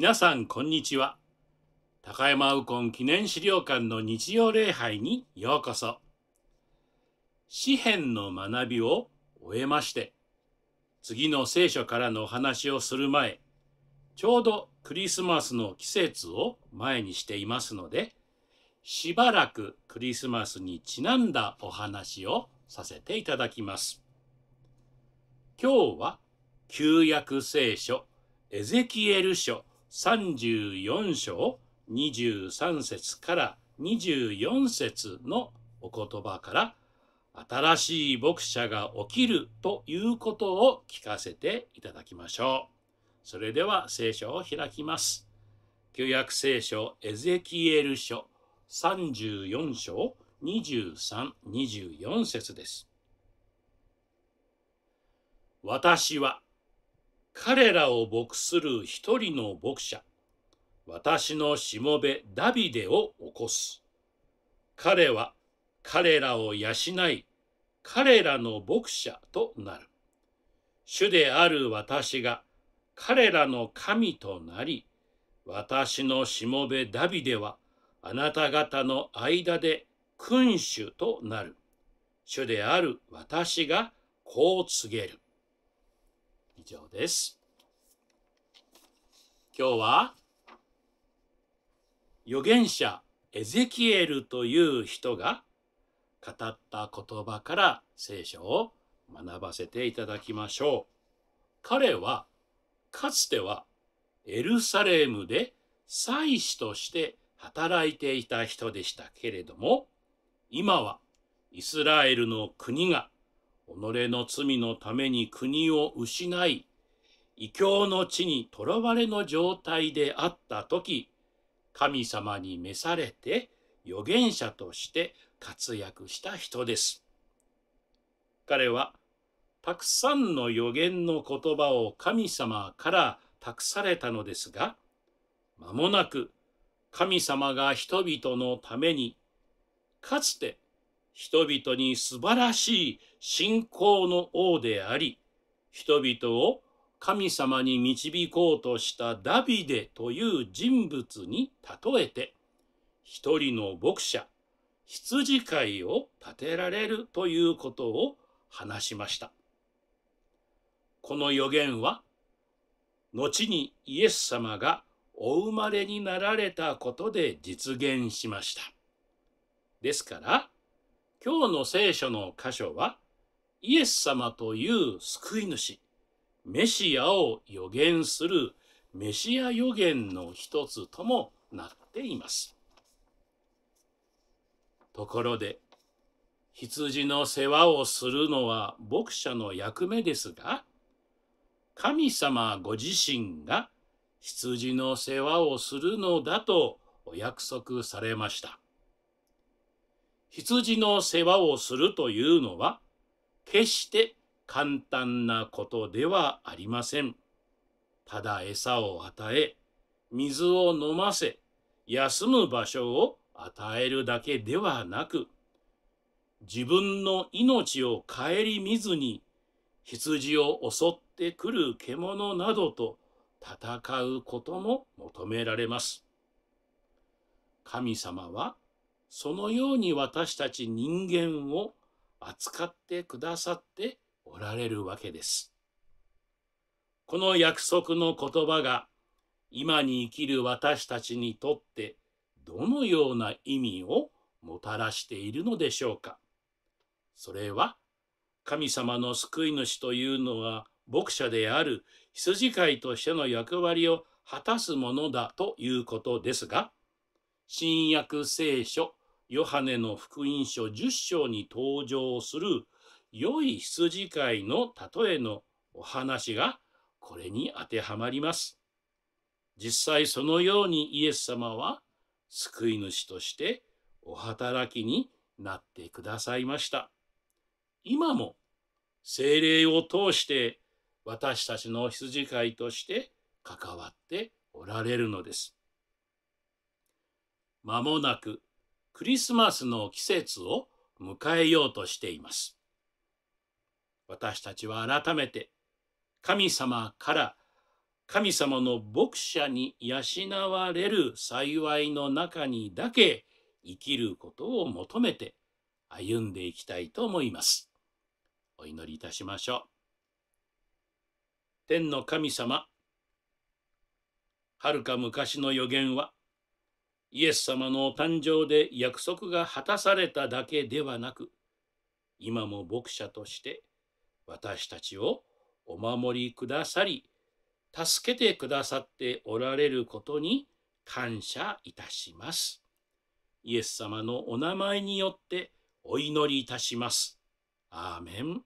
皆さんこんにちは高山右近記念資料館の日曜礼拝にようこそ詩篇の学びを終えまして次の聖書からのお話をする前ちょうどクリスマスの季節を前にしていますのでしばらくクリスマスにちなんだお話をさせていただきます今日は旧約聖書エゼキエル書34章23節から24節のお言葉から新しい牧者が起きるということを聞かせていただきましょう。それでは聖書を開きます。旧約聖書エゼキエル書34章23、24節です。私は彼らを牧する一人の牧者、私のしもべダビデを起こす。彼は彼らを養い、彼らの牧者となる。主である私が彼らの神となり、私のしもべダビデはあなた方の間で君主となる。主である私がこう告げる。以上です。今日は預言者エゼキエルという人が語った言葉から聖書を学ばせていただきましょう。彼はかつてはエルサレムで祭司として働いていた人でしたけれども今はイスラエルの国が己の罪のために国を失い、異教の地にとらわれの状態であった時、神様に召されて預言者として活躍した人です。彼はたくさんの予言の言葉を神様から託されたのですが、間もなく神様が人々のために、かつて人々に素晴らしい信仰の王であり、人々を神様に導こうとしたダビデという人物に例えて、一人の牧者、羊飼いを立てられるということを話しました。この予言は、後にイエス様がお生まれになられたことで実現しました。ですから、今日の聖書の箇所は、イエス様という救い主、メシアを予言するメシア予言の一つともなっています。ところで、羊の世話をするのは牧者の役目ですが、神様ご自身が羊の世話をするのだとお約束されました。羊の世話をするというのは、決して簡単なことではありません。ただ餌を与え、水を飲ませ、休む場所を与えるだけではなく、自分の命を顧みずに、羊を襲ってくる獣などと戦うことも求められます。神様はそのように私たち人間を扱ってくださっておられるわけです。この約束の言葉が今に生きる私たちにとってどのような意味をもたらしているのでしょうか。それは神様の救い主というのは牧者である羊飼いとしての役割を果たすものだということですが、新約聖書ヨハネの福音書10章に登場する良い羊飼いの例えのお話がこれに当てはまります。実際そのようにイエス様は救い主としてお働きになってくださいました。今も精霊を通して私たちの羊飼いとして関わっておられるのです。まもなくクリスマスの季節を迎えようとしています。私たちは改めて神様から神様の牧者に養われる幸いの中にだけ生きることを求めて歩んでいきたいと思います。お祈りいたしましょう。天の神様、はるか昔の予言はイエス様の誕生で約束が果たされただけではなく、今も牧者として私たちをお守りくださり、助けてくださっておられることに感謝いたします。イエス様のお名前によってお祈りいたします。アーメン。